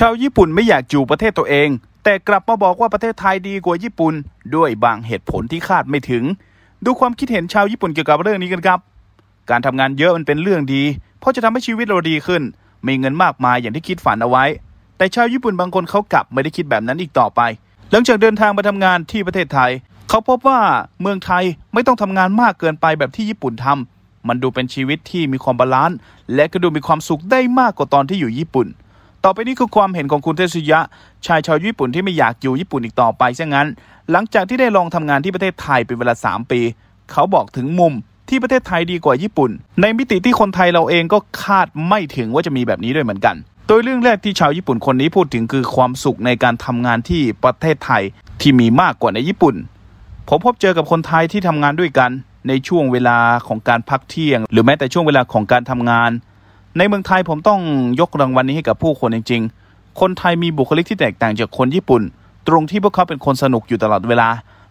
ชาวญี่ปุ่นไม่อยากอยู่ประเทศตัวเอง แต่กลับมาบอกว่าประเทศไทยดีกว่าญี่ปุ่นด้วยบางเหตุผลที่คาดไม่ถึง ดูความคิดเห็นชาวญี่ปุ่นเกี่ยวกับเรื่องนี้กันครับ การทำงานเยอะมันเป็นเรื่องดี เพราะจะทำให้ชีวิตเราดีขึ้น มีเงินมากมายอย่างที่คิดฝันเอาไว้ แต่ชาวญี่ปุ่นบางคนเขากลับไม่ได้คิดแบบนั้นอีกต่อไป หลังจากเดินทางมาทำงานที่ประเทศไทยเขาพบว่าเมืองไทยไม่ต้องทำงานมากเกินไปแบบที่ญี่ปุ่นทำ มันดูเป็นชีวิตที่มีความบาลานซ์และก็ดูมีความสุขได้มากกว่าตอนที่อยู่ญี่ปุ่นต่อไปนี้คือความเห็นของคุณเทสุยะ ชายชาวญี่ปุ่นที่ไม่อยากอยู่ญี่ปุ่นอีกต่อไป่นนั้น หลังจากที่ได้ลองทำงานที่ประเทศไทยเป็นเวลา3ปี เขาบอกถึงมุม ที่ประเทศไทยดีกว่าญี่ปุ่น ในมิติที่คนไทยเราเองก็คาดไม่ถึงว่าจะมีแบบนี้ด้วยเหมือนกัน โดยเรื่องแรกที่ชาวญี่ปุ่นคนนี้พูดถึงคือความสุขในการทำงานที่ประเทศไทยที่มีมากกว่าในญี่ปุ่น ผมพบเจอกับคนไทยที่ทำงานด้วยกัน ในช่วงเวลาของการพักเที่ยง หรือแม้แต่ช่วงเวลาของการทำงานในเมืองไทยผมต้องยกรางวัลนนี้ให้กับผู้คนจริงๆ คนไทยมีบุคลิกที่แตกต่างจากคนญี่ปุ่น ตรงที่พวกเขาเป็นคนสนุกอยู่ตลอดเวลา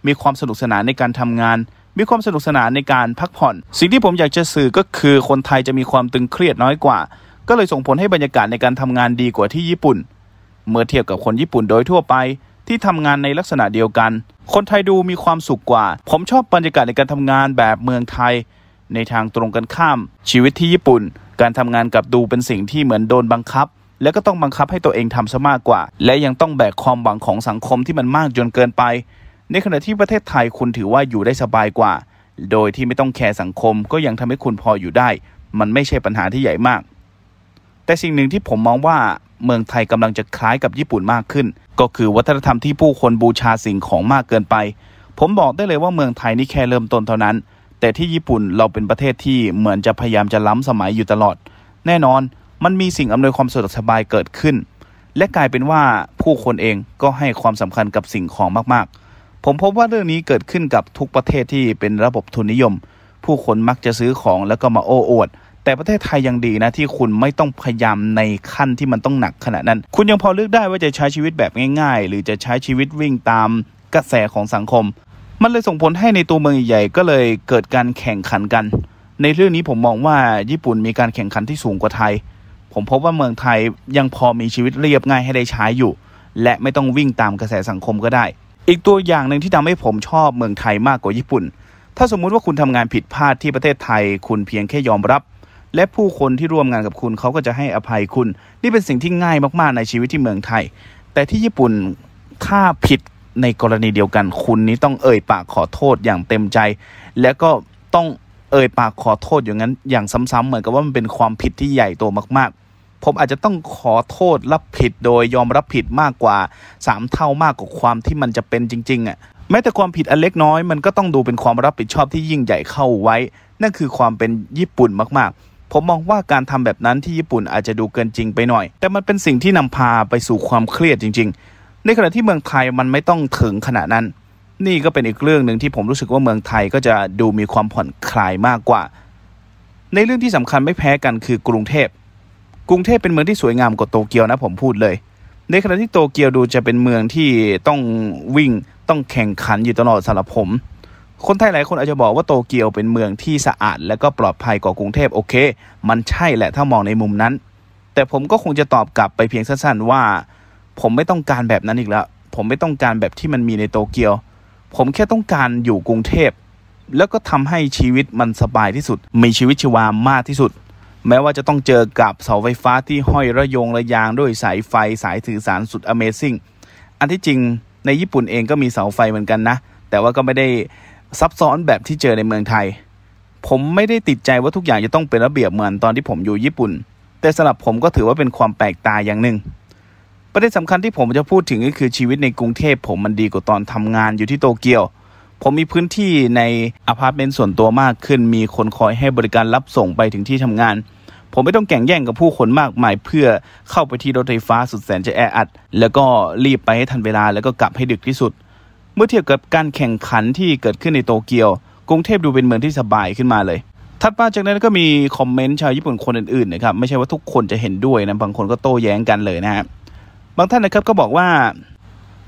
มีความสนุกสนานในการทำงาน มีความสนุกสนานในการพักผ่อน สิ่งที่ผมอยากจะสื่อก็คือคนไทยจะมีความตึงเครียดน้อยกว่า ก็เลยส่งผลให้บรรยากาศในการทำงานดีกว่าที่ญี่ปุ่น เมื่อเทียบกับคนญี่ปุ่นโดยทั่วไปที่ทำงานในลักษณะเดียวกัน คนไทยดูมีความสุขกว่า ผมชอบบรรยากาศในการทำงานแบบเมืองไทย ในทางตรงกันข้ามชีวิตที่ญี่ปุ่นการทำงานกับดูเป็นสิ่งที่เหมือนโดนบังคับ แล้วก็ต้องบังคับให้ตัวเองทำซะมากกว่า และยังต้องแบกความหวังของสังคมที่มันมากจนเกินไป ในขณะที่ประเทศไทยคุณถือว่าอยู่ได้สบายกว่า โดยที่ไม่ต้องแคร์สังคมก็ยังทำให้คุณพออยู่ได้ มันไม่ใช่ปัญหาที่ใหญ่มาก แต่สิ่งหนึ่งที่ผมมองว่าเมืองไทยกำลังจะคล้ายกับญี่ปุ่นมากขึ้น ก็คือวัฒนธรรมที่ผู้คนบูชาสิ่งของมากเกินไป ผมบอกได้เลยว่าเมืองไทยนี่แค่เริ่มต้นเท่านั้นแต่ที่ญี่ปุ่นเราเป็นประเทศที่เหมือนจะพยายามจะล้ำสมัยอยู่ตลอด แน่นอนมันมีสิ่งอำนวยความสะดวกสบายเกิดขึ้น และกลายเป็นว่าผู้คนเองก็ให้ความสำคัญกับสิ่งของมาก ๆ ผมพบว่าเรื่องนี้เกิดขึ้นกับทุกประเทศที่เป็นระบบทุนนิยม ผู้คนมักจะซื้อของแล้วก็มาโอ้อวดแต่ประเทศไทยยังดีนะที่คุณไม่ต้องพยายามในขั้นที่มันต้องหนักขนาดนั้น คุณยังพอเลือกได้ว่าจะใช้ชีวิตแบบง่ายๆ หรือจะใช้ชีวิตวิ่งตามกระแสของสังคมมันเลยส่งผลให้ในตัวเมืองใหญ่ก็เลยเกิดการแข่งขันกัน ในเรื่องนี้ผมมองว่าญี่ปุ่นมีการแข่งขันที่สูงกว่าไทย ผมพบว่าเมืองไทยยังพอมีชีวิตเรียบง่ายให้ได้ใช้อยู่ และไม่ต้องวิ่งตามกระแสสังคมก็ได้ อีกตัวอย่างหนึ่งที่ทำให้ผมชอบเมืองไทยมากกว่าญี่ปุ่น ถ้าสมมุติว่าคุณทำงานผิดพลาดที่ประเทศไทย คุณเพียงแค่ยอมรับ และผู้คนที่ร่วมงานกับคุณเขาก็จะให้อภัยคุณ นี่เป็นสิ่งที่ง่ายมาก ๆ ในชีวิตที่เมืองไทย แต่ที่ญี่ปุ่นถ้าผิดในกรณีเดียวกันคุณนี้ต้องเอ่ยปากขอโทษอย่างเต็มใจ และก็ต้องเอ่ยปากขอโทษอย่างนั้นอย่างซ้ำๆเหมือนกับว่ามันเป็นความผิดที่ใหญ่โตมากๆ ผมอาจจะต้องขอโทษรับผิดโดยยอมรับผิดมากกว่า3เท่ามากกว่าความที่มันจะเป็นจริงๆอ่ะ แม้แต่ความผิดอันเล็กน้อยมันก็ต้องดูเป็นความรับผิดชอบที่ยิ่งใหญ่เข้าไว้ นั่นคือความเป็นญี่ปุ่นมาก ๆ ผมมองว่าการทำแบบนั้นที่ญี่ปุ่นอาจจะดูเกินจริงไปหน่อย แต่มันเป็นสิ่งที่นำพาไปสู่ความเครียดจริงในขณะที่เมืองไทยมันไม่ต้องถึงขนาดนั้น นี่ก็เป็นอีกเรื่องหนึ่งที่ผมรู้สึกว่าเมืองไทยก็จะดูมีความผ่อนคลายมากกว่า ในเรื่องที่สำคัญไม่แพ้กันคือกรุงเทพ กรุงเทพเป็นเมืองที่สวยงามกว่าโตเกียวนะผมพูดเลย ในขณะที่โตเกียวดูจะเป็นเมืองที่ต้องวิ่งต้องแข่งขันอยู่ตลอดสำหรับผม คนไทยหลายคนอาจจะบอกว่าโตเกียวเป็นเมืองที่สะอาดและก็ปลอดภัยกว่ากรุงเทพโอเค มันใช่แหละถ้ามองในมุมนั้น แต่ผมก็คงจะตอบกลับไปเพียงสั้นๆว่าผมไม่ต้องการแบบนั้นอีกแล้ว ผมไม่ต้องการแบบที่มันมีในโตเกียว ผมแค่ต้องการอยู่กรุงเทพ แล้วก็ทำให้ชีวิตมันสบายที่สุด มีชีวิตชีวามากที่สุด แม้ว่าจะต้องเจอกับเสาไฟฟ้าที่ห้อยระยงระยาง ด้วยสายไฟสายสื่อสารสุด Amazing อันที่จริง ในญี่ปุ่นเองก็มีเสาไฟเหมือนกันนะ แต่ว่าก็ไม่ได้ซับซ้อนแบบที่เจอในเมืองไทย ผมไม่ได้ติดใจว่าทุกอย่างจะต้องเป็นระเบียบเหมือนตอนที่ผมอยู่ญี่ปุ่น แต่สำหรับผมก็ถือว่าเป็นความแปลกตาอย่างหนึ่งประเด็นสำคัญที่ผมจะพูดถึงก็คือชีวิตในกรุงเทพ ผมมันดีกว่าตอนทำงานอยู่ที่โตเกียว ผมมีพื้นที่ในอพาร์ตเมนต์ส่วนตัวมากขึ้น มีคนคอยให้บริการรับส่งไปถึงที่ทำงาน ผมไม่ต้องแข่งแย่งกับผู้คนมากมาย เพื่อเข้าไปที่รถไฟฟ้าสุดแสนจะแออัด แล้วก็รีบไปให้ทันเวลาแล้วก็กลับให้ดึกที่สุด เมื่อเทียบกับการแข่งขันที่เกิดขึ้นในโตเกียว กรุงเทพดูเป็นเมืองที่สบายขึ้นมาเลยถัดมาจากนั้นก็มีคอมเมนต์ชาวญี่ปุ่นคนอื่นๆนะครับ ไม่ใช่ว่าทุกคนจะเห็นด้วยนะ บางคนก็โต้แย้งกันเลยนะับบางท่านนะครับก็บอกว่า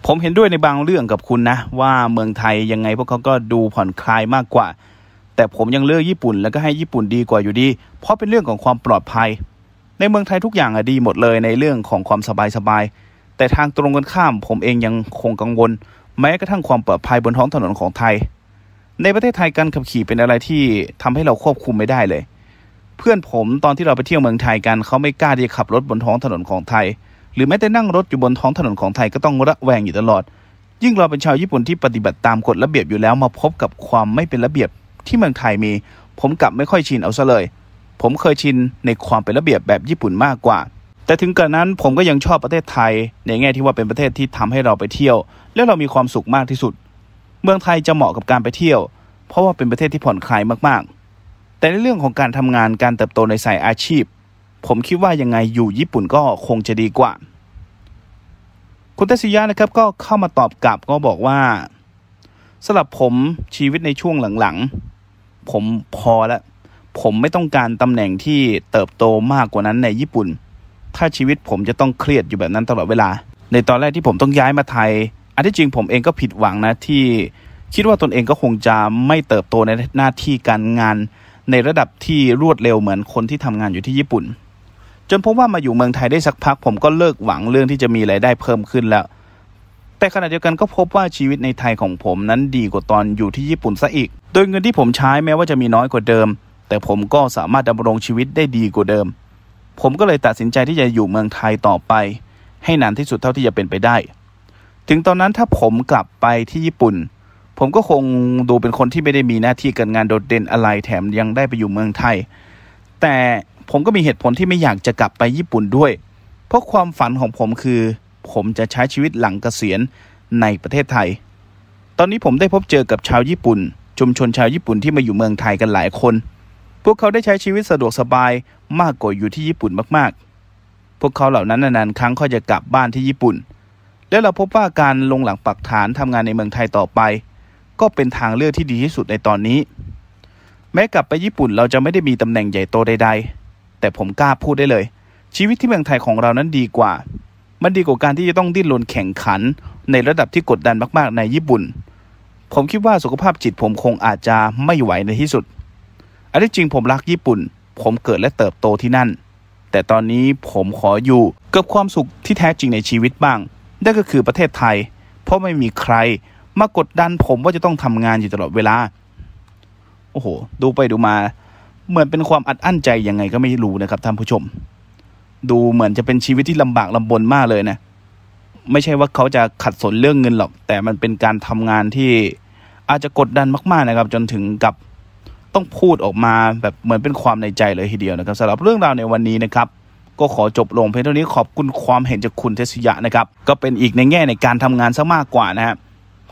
ผมเห็นด้วยในบางเรื่องกับคุณนะ ว่าเมืองไทยยังไงพวกเขาก็ดูผ่อนคลายมากกว่า แต่ผมยังเลือกญี่ปุ่นแล้วก็ให้ญี่ปุ่นดีกว่าอยู่ดี เพราะเป็นเรื่องของความปลอดภัย ในเมืองไทยทุกอย่างอะดีหมดเลยในเรื่องของความสบายสบายแต่ทางตรงกันข้ามผมเองยังคงกังวล แม้กระทั่งความปลอดภัยบนท้องถนนของไทย ในประเทศไทยการขับขี่เป็นอะไรที่ทำให้เราควบคุมไม่ได้เลย เพื่อนผมตอนที่เราไปเที่ยวเมืองไทยกันเขาไม่กล้าที่จะขับรถบนท้องถนนของไทยหรือแม้แต่นั่งรถอยู่บนท้องถนนของไทย ก็ต้องระแวงอยู่ตลอด ยิ่งเราเป็นชาวญี่ปุ่นที่ปฏิบัติตามกฎระเบียบอยู่แล้วมาพบกับความไม่เป็นระเบียบที่เมืองไทยมี ผมกลับไม่ค่อยชินเอาซะเลย ผมเคยชินในความเป็นระเบียบแบบญี่ปุ่นมากกว่า แต่ถึงกระนั้นผมก็ยังชอบประเทศไทย ในแง่ที่ว่าเป็นประเทศที่ทำให้เราไปเที่ยว แล้วเรามีความสุขมากที่สุด เมืองไทยจะเหมาะกับการไปเที่ยว เพราะว่าเป็นประเทศที่ผ่อนคลายมาก ๆ แต่ในเรื่องของการทำงานการเติบโตในสายอาชีพผมคิดว่ายังไงอยู่ญี่ปุ่นก็คงจะดีกว่า คุณเตสิยะนะครับก็เข้ามาตอบกลับก็บอกว่าสำหรับผมชีวิตในช่วงหลังๆผมพอแล้วผมไม่ต้องการตำแหน่งที่เติบโตมากกว่านั้นในญี่ปุ่น ถ้าชีวิตผมจะต้องเครียดอยู่แบบนั้นตลอดเวลา ในตอนแรกที่ผมต้องย้ายมาไทย อันที่จริงผมเองก็ผิดหวังนะที่คิดว่าตนเองก็คงจะไม่เติบโตในหน้าที่การงาน ในระดับที่รวดเร็วเหมือนคนที่ทำงานอยู่ที่ญี่ปุ่นจนพบว่ามาอยู่เมืองไทยได้สักพัก ผมก็เลิกหวังเรื่องที่จะมีไรายได้เพิ่มขึ้นแล้ว แต่ขณะเดียวกันก็พบว่าชีวิตในไทยของผมนั้นดีกว่าตอนอยู่ที่ญี่ปุ่นซะอีก โดยเงินที่ผมใช้แม้ว่าจะมีน้อยกว่าเดิม แต่ผมก็สามารถดำรงชีวิตได้ดีกว่าเดิม ผมก็เลยตัดสินใจที่จะอยู่เมืองไทยต่อไป ให้นานที่สุดเท่าที่จะเป็นไปได้ ถึงตอนนั้นถ้าผมกลับไปที่ญี่ปุ่น ผมก็คงดูเป็นคนที่ไม่ได้มีหน้าที่การงานโดดเด่นอะไรแถมยังได้ไปอยู่เมืองไทย แต่ผม ก็มีเหตุผลที่ไม่อยากจะกลับไปญี่ปุ่นด้วย เพราะความฝันของผมคือ ผมจะใช้ชีวิตหลังเกษียณในประเทศไทย ตอนนี้ผมได้พบเจอกับชาวญี่ปุ่น ชุมชนชาวญี่ปุ่นที่มาอยู่เมืองไทยกันหลายคน พวกเขาได้ใช้ชีวิตสะดวกสบายมากกว่าอยู่ที่ญี่ปุ่นมากๆ พวกเขาเหล่านั้นนานๆครั้งก็จะกลับบ้านที่ญี่ปุ่น และเราพบว่าการลงหลังปักฐานทำงานในเมืองไทยต่อไป ก็เป็นทางเลือกที่ดีที่สุดในตอนนี้ แม้กลับไปญี่ปุ่นเราจะไม่ได้มีตำแหน่งใหญ่โตใดๆแต่ผมกล้าพูดได้เลย ชีวิตที่เมืองไทยของเรานั้นดีกว่า มันดีกว่าการที่จะต้องดิ้นรนแข่งขันในระดับที่กดดันมาก ๆในญี่ปุ่น ผมคิดว่าสุขภาพจิตผมคงอาจจะไม่ไหวในที่สุด อันที่จริงผมรักญี่ปุ่น ผมเกิดและเติบโตที่นั่น แต่ตอนนี้ผมขออยู่กับความสุขที่แท้จริงในชีวิตบ้าง นั่นก็คือประเทศไทยเพราะไม่มีใครมากดดันผมว่าจะต้องทำงานอยู่ตลอดเวลา โอ้โห ดูไปดูมาเหมือนเป็นความอัดอั้นใจยังไงก็ไม่รู้นะครับท่านผู้ชม ดูเหมือนจะเป็นชีวิตที่ลำบากลำบนมากเลยนะไม่ใช่ว่าเขาจะขัดสนเรื่องเงินหรอก แต่มันเป็นการทำงานที่อาจจะกดดันมาก ๆนะครับ จนถึงกับต้องพูดออกมาแบบเหมือนเป็นความในใจเลยทีเดียวนะครับสำหรับเรื่องราวในวันนี้นะครับ ก็ขอจบลงเพียงเท่านี้ขอบคุณความเห็นจากคุณเทศยะนะครับ ก็เป็นอีกในแง่ในการทำงานซะมากกว่านะครับ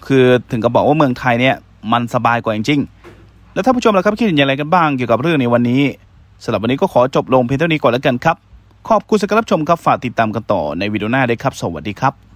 คือถึงกับบอกว่าเมืองไทยเนี่ย มันสบายกว่าจริงๆแล้วท่านผู้ชมล่ะครับคิดเห็นอย่างไรกันบ้างเกี่ยวกับเรื่องในวันนี้สำหรับวันนี้ก็ขอจบลงเพียงเท่านี้ก่อนแล้วกันครับ ขอบคุณสำหรับชมครับฝากติดตามกันต่อในวิดีโอหน้าได้ครับ สวัสดีครับ